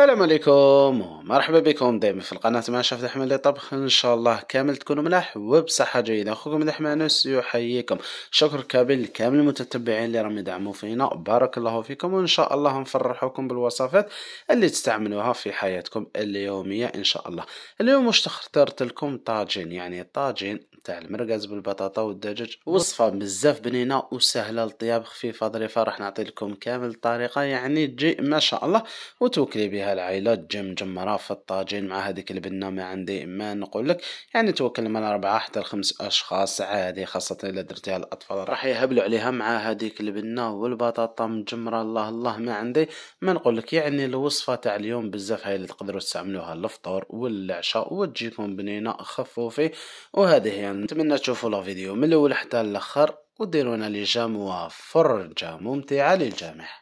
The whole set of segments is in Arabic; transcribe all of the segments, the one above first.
السلام عليكم ومرحبا بكم دائما في القناة مع شاف أحمد للطبخ إن شاء الله كامل تكونوا ملاح وبصحة جيدة أخوكم دحمانوس يحييكم شكر كامل لكامل المتتبعين اللي راهم يدعموا فينا بارك الله فيكم وإن شاء الله نفرحوكم بالوصفات اللي تستعملوها في حياتكم اليومية إن شاء الله اليوم واش اخترت لكم طاجين يعني طاجين تاع المرقز بالبطاطا والدجاج وصفه بزاف بنينه وسهله للطياب خفيفه ظريفه راح نعطي لكم كامل الطريقه يعني تجي ما شاء الله وتوكلي بها فيها العيلات جم جمرة في الطاجين مع هذيك البنة عندي ما نقول لك يعني توكل من أربعة حتى لخمس أشخاص عادي خاصة إلا درتيها الأطفال راح يهبلوا عليها مع هذيك البنة والبطاطا مجمرة الله الله ما عندي ما نقول لك يعني الوصفة تاع اليوم بزاف هاي اللي تقدروا تستعملوها للفطور والعشاء وتجيكم بنينة خفوفي وهذه هي يعني نتمنى تشوفوا لا فيديو من الأول حتى الأخر وديرونا لجام وفرجة ممتعة للجامح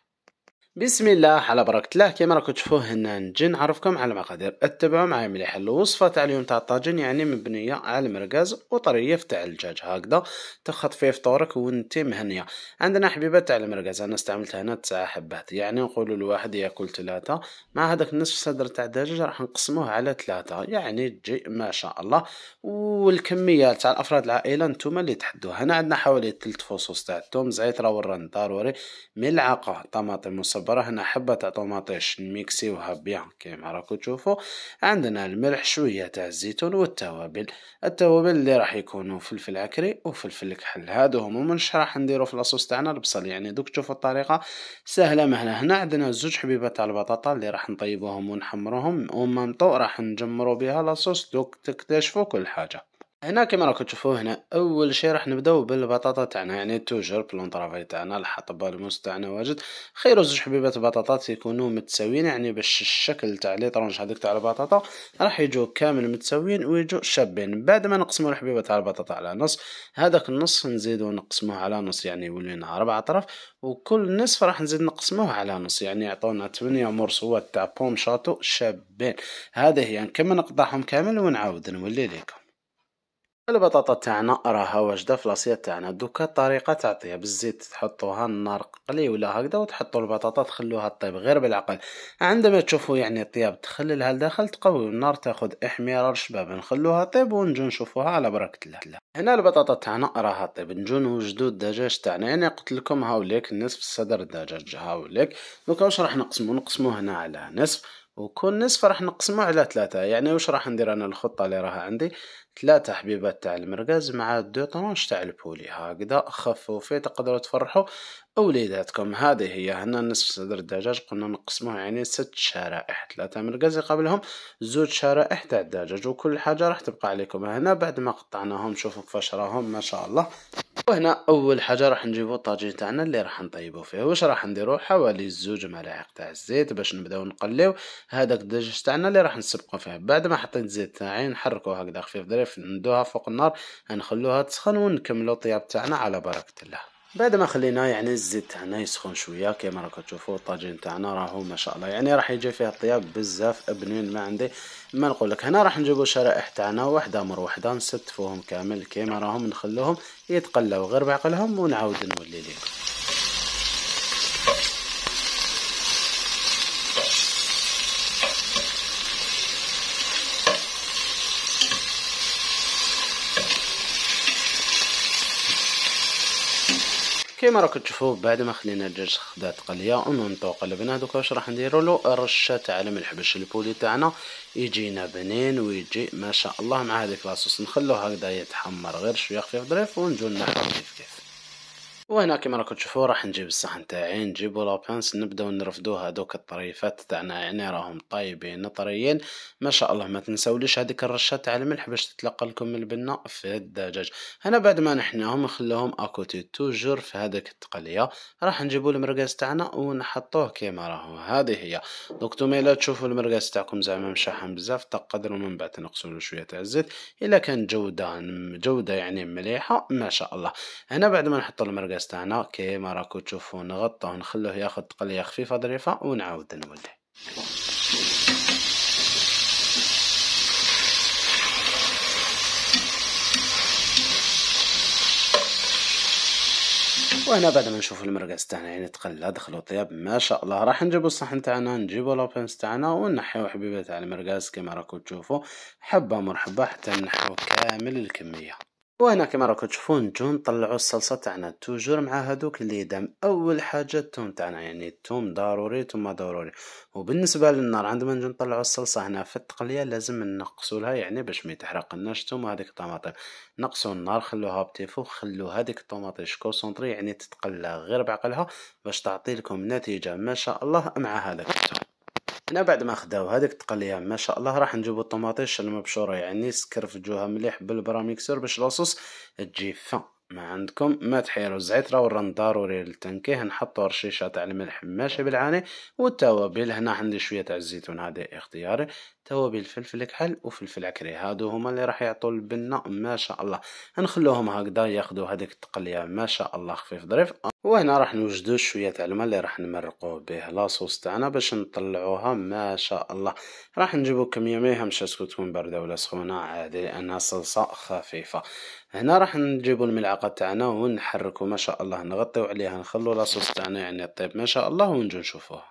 بسم الله على بركة الله كما راكم تشوفوا هنا نجي نعرفكم على المقادير اتبعوا معايا مليح الوصفة تاع اليوم تاع الطاجين يعني مبنية على المرقاز وطرية تاع الدجاج هكذا تخط فيه فطورك وانت مهنية عندنا حبيبة تاع المرقاز انا استعملت هنا تسع حبات يعني نقولوا الواحد ياكل ثلاثة مع هذاك نصف صدر تاع الدجاج راح نقسموه على ثلاثة يعني تجي ما شاء الله والكمية تاع الافراد العائلة نتوما اللي تحدوها هنا عندنا حوالي ثلث فصوص تاع الثوم زعتر والرن ضروري ملعقة طماطم مصب الصبرة هنا حبة تاع طوماطيش نميكسيوها بيان كيما راكو تشوفوا عندنا الملح شوية تاع الزيتون والتوابل التوابل اللي راح يكونوا فلفل عكري وفلفل الكحل هادو هما ومنش راح نديرو في لاصوص تاعنا البصل يعني دوك تشوفوا الطريقة سهلة مهنا هنا عندنا زوج حبيبات تاع البطاطا اللي راح نطيبوهم ونحمروهم ومامطو طو راح نجمرو بها لاصوص دوك تكتشفوا كل حاجة هنا كيما راكم تشوفوا هنا اول شيء راح نبداو بالبطاطا تاعنا يعني توجور بلون طرافاي تاعنا الحطب الموس تاعنا واجد خيروا زوج حبيبات بطاطات يكونوا متساويين يعني باش الشكل تاع لي طرونج هذيك تاع البطاطا راح يجوا كامل متساويين ويجوا شابين بعد ما نقسموا الحبيبه تاع البطاطا على نص هذاك النص نزيدو نقسموه على نص يعني يولي لنا اربع اطراف وكل نصف راح نزيد نقسموه على نص يعني يعطونا 8 مرصوات تاع بوم شاتو شابين هذا هي نكمل يعني نقطعهم كامل ونعاود نولي لكم البطاطا تاعنا راها واجده في لاصيط تاعنا دوكا الطريقه تعطيها بالزيت تحطوها النار قلي ولا هكذا وتحطوا البطاطا تخلوها طيب غير بالعقل عندما تشوفوا يعني الطياب تخللها لداخل تقوي النار تاخذ احمرار شباب نخلوها طيب ونجو نشوفوها على بركه الله هنا البطاطا تاعنا راها طيب نجو نوجدو الدجاج تاعنا يعني قلت لكم هاوليك نصف الصدر الدجاج هاوليك دوكا واش راح نقسمو نقسمو هنا على نصف وكون نصف راح نقسمو على ثلاثة يعني واش راح ندير انا الخطة اللي راها عندي ثلاثة حبيبات تاع المرقاز مع دو طرونش تاع البولي هكذا خفوا فيه تقدروا تفرحوا وليداتكم هذه هي هنا نصف صدر الدجاج قلنا نقسموه يعني ست شرائح ثلاثة مرقاز يقابلهم زوج شرائح تاع الدجاج وكل حاجة راح تبقى عليكم هنا بعد ما قطعناهم شوفوا كيفاش راهم ما شاء الله وهنا اول حاجه راح نجيبو الطاجين تاعنا اللي راح نطيبو فيه واش راح نديرو حوالي زوج ملاعق تاع الزيت باش نبداو نقليو هذاك الدجاج تاعنا اللي راح نسبقو فيه بعد ما حطيت الزيت تاعي نحركو هكذا خفيف ظريف ندوها فوق النار نخلوها تسخن ونكملو الطياب تاعنا على بركه الله بعد ما خلينا يعني الزيت تاعنا يسخن شويه كيما راكم تشوفوا الطاجين تاعنا راهو ما شاء الله يعني راح يجي فيه طياب بزاف بنين ما عندي ما نقول لك هنا راح نجيبوا شرائح تاعنا وحده مر وحده نستفوهم كامل كيما راهم نخلوهم يتقلاو غير بعقلهم ونعاود نولي لكم كيما راكم تشوفوا بعد ما خلينا الدجاج خدات قليه ونطو قلبنا دوكا واش راح نديروا له رشه تاع الملح باش البولي تاعنا يجينا بنين ويجي ما شاء الله مع هذه لاصوص نخلوه هكذا يتحمر غير شويه خفيف ظريف ونجو نحطو كيف كيف وهناك مرة راكم تشوفوا راح نجيب الصحن تاعي نجيبو لابانس نبداو نرفدو هادوك الطريفات تاعنا يعني راهم طايبين طريين ما شاء الله ما تنساوليش هذيك الرشه تاع الملح باش تتلقى لكم البنه في الدجاج هنا بعد ما نحناهم نخلوهم اكوتي توجور في هذاك التقليه راح نجيبو المرقاز تاعنا ونحطوه كيما راهو هذه هي دوك نتوما الا تشوفوا المرقاز تاعكم زعما مشحم بزاف تقدروا من بعد تنقصوا له شويه تاع الزيت الا كان جوده جوده يعني مليحه ما شاء الله هنا بعد ما نحطوا المرقاز البلاص تاعنا كيما راكو تشوفو نغطوه نخلوه ياخد تقليه خفيفه ظريفه ونعاود نوليه وهنا بعد ما نشوف المرقص تاعنا يعني تقلى دخلو طياب ما شاء الله راح نجيبو الصحن تاعنا نجيبو لابانس تاعنا ونحيو حبيبه تاع المرقص كما راكو تشوفو حبه مرحبه حتى نحيو كامل الكميه وهنا كما راكم تشوفون جون طلعوا الصلصه تاعنا توجور مع هادوك اللي دام اول حاجه التوم تاعنا يعني التوم ضروري ثم ضروري وبالنسبه للنار عندما نجو نطلعوا الصلصه هنا في التقليه لازم نقصوا لها يعني باش ما يتحرق لناش الثوم هذيك الطماطم نقصوا النار خلوها بتيفو خلو هذيك الطوماطيش كونسونطري يعني تتقلى غير بعقلها باش تعطي لكم نتيجه ما شاء الله مع هذاك التوم هنا بعد ما خداو هذيك التقليه ما شاء الله راح نجيبو الطماطيش المبشوره يعني سكرفجوها مليح بالبراميكسور باش لاصوص تجي فان ما عندكم ما تحيروا الزعتر وران ضروري للتنكيه نحطوا رشيشة تاع الملح ماشي بالعاني والتوابل هنا عندي شوية تاع الزيتون هذا اختياري توابل فلفل كحل وفلفل عكري هادو هما اللي راح يعطوا البنة ما شاء الله نخلوهم هكذا ياخذوا هذيك التقلية ما شاء الله خفيف ظريف وهنا راح نوجدو شوية تاع الماء اللي راح نمرقوا به لاصوص تاعنا باش نطلعوها ما شاء الله راح نجيبو كمية ما يهمش تكون باردة ولا سخونة عادي انها صلصة خفيفة هنا راح نجيبو الملعقه تاعنا ونحركو ما شاء الله نغطيو عليها نخلو لاصوص تاعنا يعني طيب ما شاء الله ونجو نشوفوه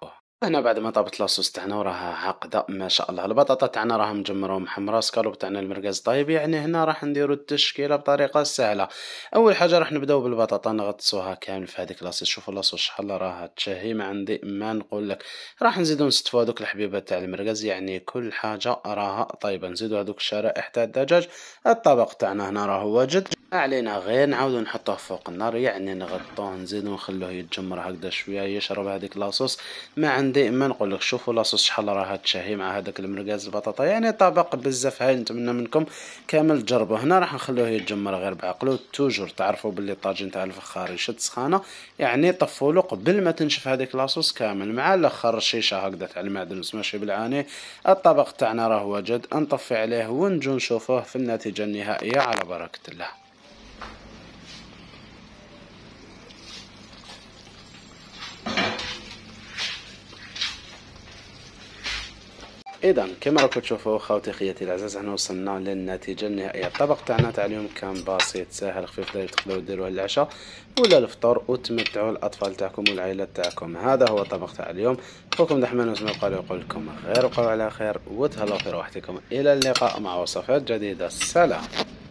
هنا بعد ما طابت لاصوص تاعنا وراها عاقده ما شاء الله البطاطا تاعنا راها مجمرة ومحمرة سكالوب تاعنا المركز طايب يعني هنا راح نديرو التشكيلة بطريقة سهلة اول حاجة راح نبداو بالبطاطا نغطسوها كامل في هذيك لاصوص شوفوا لاصوص شحال راها تشهي ما عندي ما نقول لك راح نزيدو نستفوا هذوك الحبيبات تاع المركز يعني كل حاجة راها طيبة نزيدو هذوك الشرائح تاع الدجاج الطبق تاعنا هنا راه واجد علينا غير نعاودو نحطوه فوق النار يعني نغطوه نزيدو نخلوه يتجمر هكذا شويه يشرب هذيك لاصوص ما عندي ما نقول لك شوفوا لاصوص شحال راها تشهي مع هذاك المرقاز البطاطا يعني طبق بزاف هاي نتمنى منكم كامل تجربوه هنا راح نخلوه يتجمر غير بعقلو توجور تعرفوا باللي الطاجين تاع الفخار يشد سخانه يعني طفوا له قبل ما تنشف هذيك لاصوص كامل مع الاخر شيشه هكذا تاع المعدنوس ماشي بالعاني الطبق تاعنا راه وجد نطفي عليه ونجو نشوفوه في النتيجه النهائيه على بركه الله اذا كما راكم تشوفوا خوتي خياتي العزاز حنا وصلنا للنتيجه النهائيه الطبق تاعنا تاع اليوم كان بسيط ساهل خفيف داير تقدروا ديروه للعشاء ولا الفطور وتمتعوا الاطفال تاعكم والعائله تاعكم هذا هو الطبق تاع اليوم اخوكم دحمان وسمع قالوا يقول لكم غير وقعوا على خير وتهلاو في روحتكم الى اللقاء مع وصفات جديده سلام